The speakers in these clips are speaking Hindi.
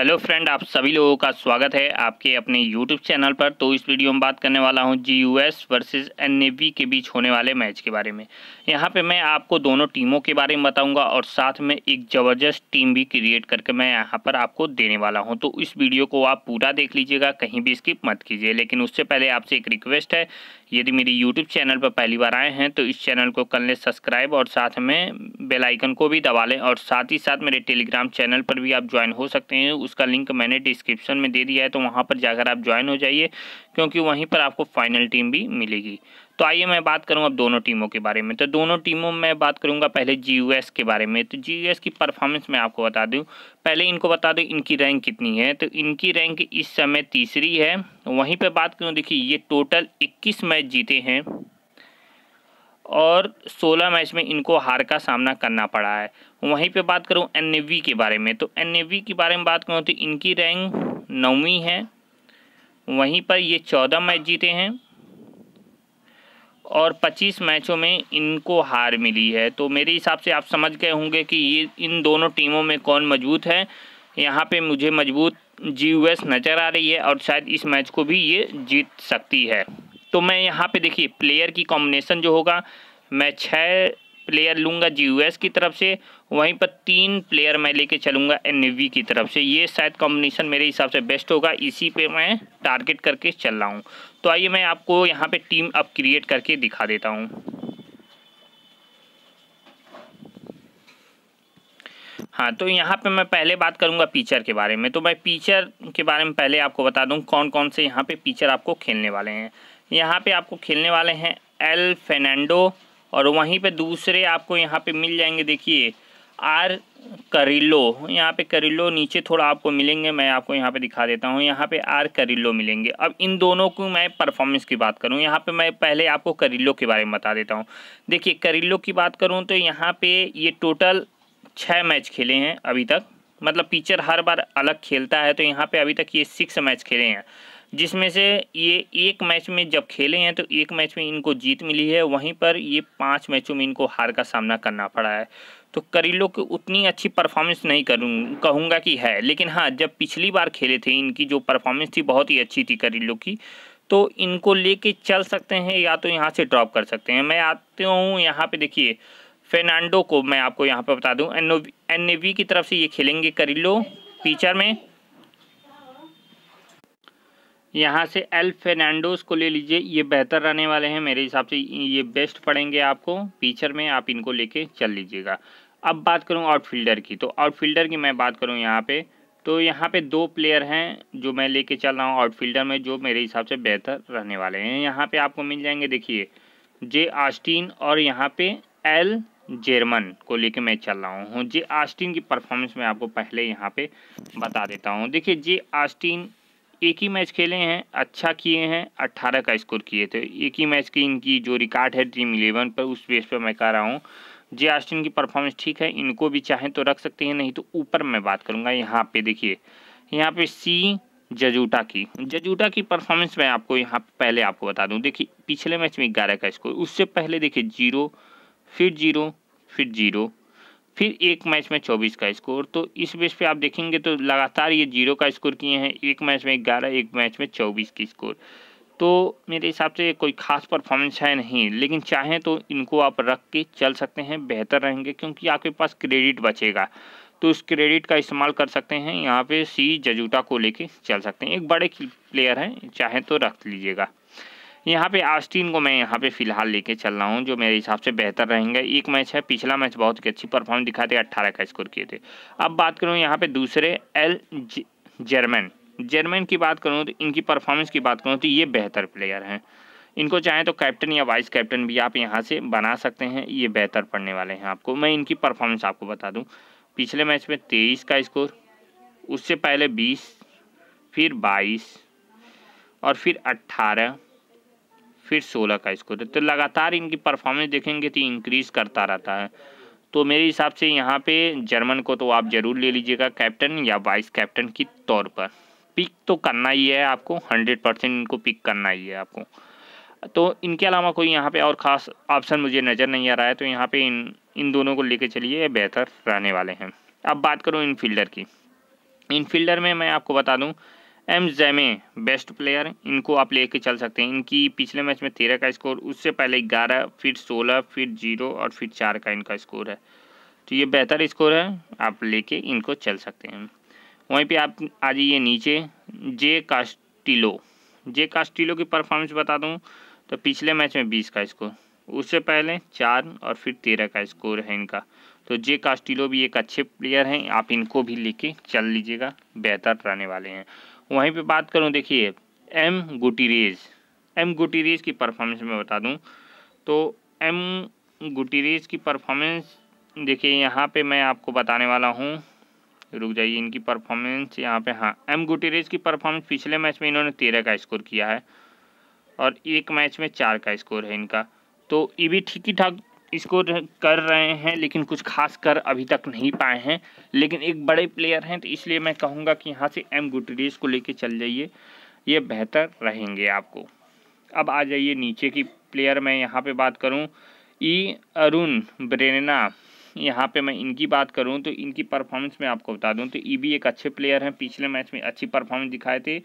हेलो फ्रेंड आप सभी लोगों का स्वागत है आपके अपने यूट्यूब चैनल पर तो इस वीडियो में बात करने वाला हूं G U S versus N के बीच होने वाले मैच के बारे में यहां पे मैं आपको दोनों टीमों के बारे में बताऊंगा और साथ में एक ज़बरदस्त टीम भी क्रिएट करके मैं यहां पर आपको देने वाला हूं तो इस वीडियो को आप पूरा देख लीजिएगा कहीं भी स्किप मत कीजिए लेकिन उससे पहले आपसे एक रिक्वेस्ट है यदि मेरे यूट्यूब चैनल पर पहली बार आए हैं तो इस चैनल को कर लें सब्सक्राइब और साथ में बेल आइकन को भी दबा लें और साथ ही साथ मेरे टेलीग्राम चैनल पर भी आप ज्वाइन हो सकते हैं उसका लिंक मैंने डिस्क्रिप्शन में दे दिया है तो वहाँ पर जाकर आप ज्वाइन हो जाइए क्योंकि वहीं पर आपको फाइनल टीम भी मिलेगी तो आइए मैं बात करूँ अब दोनों टीमों के बारे में तो दोनों टीमों में बात करूँगा पहले जी के बारे में तो जी की परफॉर्मेंस मैं आपको बता दूँ पहले इनको बता दूँ इनकी रैंक कितनी है तो इनकी रैंक इस समय तीसरी है वहीं पर बात करूँ देखिए ये टोटल इक्कीस मैच जीते हैं और 16 मैच में इनको हार का सामना करना पड़ा है वहीं पे बात करूं एन के बारे में तो एन के बारे में बात करूं तो इनकी रैंक नौवीं है वहीं पर ये चौदह मैच जीते हैं और 25 मैचों में इनको हार मिली है तो मेरे हिसाब से आप समझ गए होंगे कि ये इन दोनों टीमों में कौन मजबूत है यहाँ पे मुझे मजबूत जी नज़र आ रही है और शायद इस मैच को भी ये जीत सकती है तो मैं यहाँ पे देखिए प्लेयर की कॉम्बिनेशन जो होगा मैं छः प्लेयर लूँगा जी यूएस की तरफ से वहीं पर तीन प्लेयर मैं लेके चलूँगा एनवी की तरफ से ये शायद कॉम्बिनेशन मेरे हिसाब से बेस्ट होगा इसी पे मैं टारगेट करके चल रहा हूँ तो आइए मैं आपको यहाँ पे टीम अब क्रिएट करके दिखा देता हूँ हाँ तो यहाँ पे मैं पहले बात करूँगा पीचर के बारे में तो मैं पीचर के बारे में पहले आपको बता दूँ कौन कौन से यहाँ पे पीचर आपको खेलने वाले हैं यहाँ पे आपको खेलने वाले हैं एल फेनेंडो और वहीं पे दूसरे आपको यहाँ पे मिल जाएंगे देखिए आर करिलो यहाँ पे करिलो नीचे थोड़ा आपको मिलेंगे मैं आपको यहाँ पे दिखा देता हूँ यहाँ पे आर करिलो मिलेंगे अब इन दोनों को मैं परफॉर्मेंस की बात करूँ यहाँ पे मैं पहले आपको करीलो के बारे में बता देता हूँ देखिए करिलो की बात करूँ तो यहाँ पे ये टोटल छः मैच खेले हैं अभी तक मतलब पिचर हर बार अलग खेलता है तो यहाँ पर अभी तक ये सिक्स मैच खेले हैं जिसमें से ये एक मैच में जब खेले हैं तो एक मैच में इनको जीत मिली है वहीं पर ये पांच मैचों में इनको हार का सामना करना पड़ा है तो करीलो की उतनी अच्छी परफॉर्मेंस नहीं करूँ कहूँगा कि है लेकिन हाँ जब पिछली बार खेले थे इनकी जो परफॉर्मेंस थी बहुत ही अच्छी थी करीलो की तो इनको लेके चल सकते हैं या तो यहाँ से ड्रॉप कर सकते हैं मैं आते हूँ यहाँ पे देखिए फेर्नांडो को मैं आपको यहाँ पे बता दूँ एन की तरफ से ये खेलेंगे करीलो पिचर में यहाँ से एल फेर्नांडोज को ले लीजिए ये बेहतर रहने वाले हैं मेरे हिसाब से ये बेस्ट पड़ेंगे आपको पीचर में आप इनको लेके चल लीजिएगा अब बात करूँ आउटफील्डर की तो आउटफील्डर की मैं बात करूँ यहाँ पे तो यहाँ पे दो प्लेयर हैं जो मैं लेके चल रहा हूँ आउटफील्डर में जो मेरे हिसाब से बेहतर रहने वाले हैं यहाँ पर आपको मिल जाएंगे देखिए जे आस्टीन और यहाँ पर एल जर्मन को लेके मैं चल रहा हूँ जे आस्टीन की परफॉर्मेंस मैं आपको पहले यहाँ पे बता देता हूँ देखिए जे आस्टीन एक ही मैच खेले हैं अच्छा किए हैं अट्ठारह का स्कोर किए थे एक ही मैच की इनकी जो रिकॉर्ड है टीम इलेवन पर उस बेस पर मैं कह रहा हूँ जे आस्टिन की परफॉर्मेंस ठीक है इनको भी चाहें तो रख सकते हैं नहीं तो ऊपर मैं बात करूँगा यहाँ पे देखिए यहाँ पे सी जजूटा की जजूटा की परफॉर्मेंस मैं आपको यहाँ पहले आपको बता दूँ देखिए पिछले मैच में ग्यारह का स्कोर उससे पहले देखिए जीरो फिर जीरो फिर जीरो फिर एक मैच में चौबीस का स्कोर तो इस बेस पे आप देखेंगे तो लगातार ये जीरो का स्कोर किए हैं एक मैच में ग्यारह एक मैच में चौबीस की स्कोर तो मेरे हिसाब से कोई खास परफॉर्मेंस है नहीं लेकिन चाहें तो इनको आप रख के चल सकते हैं बेहतर रहेंगे क्योंकि आपके पास क्रेडिट बचेगा तो उस क्रेडिट का इस्तेमाल कर सकते हैं यहाँ पे सी जजूटा को लेके चल सकते हैं एक बड़े प्लेयर हैं चाहें तो रख लीजिएगा यहाँ पे आस्टिन को मैं यहाँ पे फिलहाल लेके चल रहा हूँ जो मेरे हिसाब से बेहतर रहेंगे एक मैच है पिछला मैच बहुत ही अच्छी परफॉर्म दिखाते अट्ठारह का स्कोर किए थे अब बात करूँ यहाँ पे दूसरे एल जर्मन जर्मन की बात करूँ तो इनकी परफॉर्मेंस की बात करूँ तो ये बेहतर प्लेयर हैं इनको चाहें तो कैप्टन या वाइस कैप्टन भी आप यहाँ से बना सकते हैं ये बेहतर पड़ने वाले हैं आपको मैं इनकी परफॉर्मेंस आपको बता दूँ पिछले मैच में तेईस का स्कोर उससे पहले बीस फिर बाईस और फिर अट्ठारह फिर सोलह का स्कोर तो लगातार इनकी परफॉर्मेंस देखेंगे तो इंक्रीज़ करता रहता है तो मेरे हिसाब से यहाँ पे जर्मन को तो आप ज़रूर ले लीजिएगा कैप्टन या वाइस कैप्टन की तौर पर पिक तो करना ही है आपको हंड्रेड परसेंट इनको पिक करना ही है आपको तो इनके अलावा कोई यहाँ पे और ख़ास ऑप्शन मुझे नज़र नहीं आ रहा है तो यहाँ पे इन इन दोनों को लेके चलिए बेहतर रहने वाले हैं अब बात करूँ इन की इन में मैं आपको बता दूँ एम जैमे बेस्ट प्लेयर इनको आप लेके चल सकते हैं इनकी पिछले मैच में तेरह का स्कोर उससे पहले ग्यारह फिर सोलह फिर जीरो और फिर चार का इनका स्कोर है तो ये बेहतर स्कोर है आप लेके इनको चल सकते हैं वहीं पे आप आ जाइए नीचे जे कास्टिलो जे कास्टिलो की परफॉर्मेंस बता दूँ तो पिछले मैच में बीस का स्कोर उससे पहले चार और फिर तेरह का स्कोर है इनका तो जे कास्टिलो भी एक अच्छे प्लेयर हैं आप इनको भी लेके चल लीजिएगा बेहतर रहने वाले हैं वहीं पे बात करूँ देखिए एम गुटीरेज एम गुटीरेज की परफॉर्मेंस मैं बता दूँ तो एम गुटीरेज की परफॉर्मेंस देखिए यहाँ पे मैं आपको बताने वाला हूँ रुक जाइए इनकी परफॉर्मेंस यहाँ पे हाँ एम गुटीरेज की परफॉर्मेंस पिछले मैच में इन्होंने तेरह का स्कोर किया है और एक मैच में चार का स्कोर है इनका तो ये भी ठीक ही ठाक इसको कर रहे हैं लेकिन कुछ खास कर अभी तक नहीं पाए हैं लेकिन एक बड़े प्लेयर हैं तो इसलिए मैं कहूँगा कि यहाँ से एम गुटरीज को लेके चल जाइए ये बेहतर रहेंगे आपको अब आ जाइए नीचे की प्लेयर मैं यहाँ पे बात करूँ ई अरुण ब्रेना यहाँ पे मैं इनकी बात करूँ तो इनकी परफॉर्मेंस मैं आपको बता दूँ तो ई e भी एक अच्छे प्लेयर हैं पिछले मैच में अच्छी परफॉर्मेंस दिखाए थे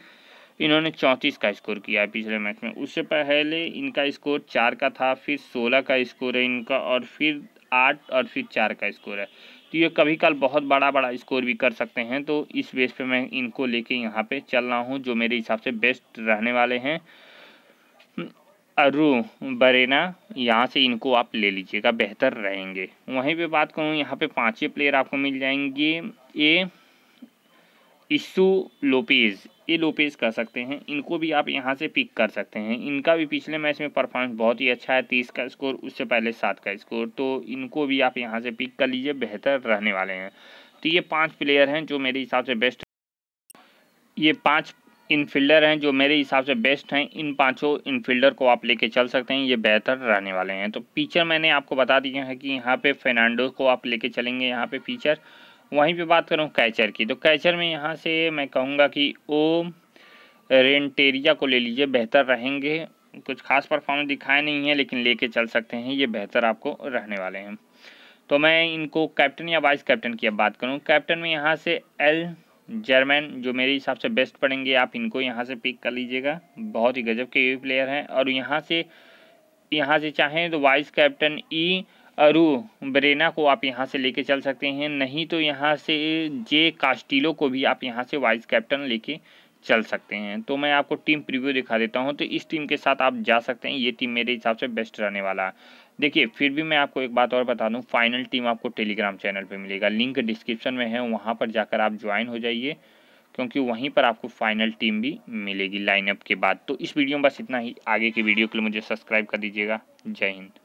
इन्होंने चौंतीस का स्कोर किया है पिछले मैच में उससे पहले इनका स्कोर चार का था फिर सोलह का स्कोर है इनका और फिर आठ और फिर चार का स्कोर है तो ये कभी कल बहुत बड़ा बड़ा स्कोर भी कर सकते हैं तो इस बेस पे मैं इनको लेके यहाँ पे चल रहा हूँ जो मेरे हिसाब से बेस्ट रहने वाले हैं अरु बरेना यहाँ से इनको आप ले लीजिएगा बेहतर रहेंगे वहीं पे बात करूँ यहाँ पे पांचवे प्लेयर आपको मिल जाएंगे ए इशू लोपेज ये लोपेज कर सकते हैं इनको भी आप यहाँ से पिक कर सकते हैं इनका भी पिछले मैच में परफॉर्मेंस बहुत ही अच्छा है तीस का स्कोर उससे पहले सात का स्कोर तो इनको भी आप यहाँ से पिक कर लीजिए बेहतर रहने वाले हैं तो ये पांच प्लेयर हैं जो मेरे हिसाब से बेस्ट ये पांच इनफील्डर हैं जो मेरे हिसाब से बेस्ट हैं इन पांचों इनफील्डर को आप लेके चल सकते हैं ये बेहतर रहने वाले हैं तो फीचर मैंने आपको बता दिया है कि यहाँ पे फर्नांडो को आप लेके चलेंगे यहाँ पे फीचर वहीं पे बात करूँ कैचर की तो कैचर में यहाँ से मैं कहूँगा कि ओ रेंटेरिया को ले लीजिए बेहतर रहेंगे कुछ खास परफॉर्मेंस दिखाए नहीं है लेकिन लेके चल सकते हैं ये बेहतर आपको रहने वाले हैं तो मैं इनको कैप्टन या वाइस कैप्टन की अब बात करूँ कैप्टन में यहाँ से एल जर्मन जो मेरे हिसाब से बेस्ट पड़ेंगे आप इनको यहाँ से पिक कर लीजिएगा बहुत ही गजब के ये प्लेयर हैं और यहाँ से यहाँ से चाहें तो वाइस कैप्टन ई e, अरु बरेना को आप यहाँ से लेके चल सकते हैं नहीं तो यहाँ से जे कास्टिलो को भी आप यहाँ से वाइस कैप्टन लेके चल सकते हैं तो मैं आपको टीम प्रीव्यू दिखा देता हूँ तो इस टीम के साथ आप जा सकते हैं ये टीम मेरे हिसाब से बेस्ट रहने वाला है देखिए फिर भी मैं आपको एक बात और बता दूँ फाइनल टीम आपको टेलीग्राम चैनल पर मिलेगा लिंक डिस्क्रिप्शन में है वहाँ पर जाकर आप ज्वाइन हो जाइए क्योंकि वहीं पर आपको फाइनल टीम भी मिलेगी लाइनअप के बाद तो इस वीडियो में बस इतना ही आगे की वीडियो के लिए मुझे सब्सक्राइब कर दीजिएगा जय हिंद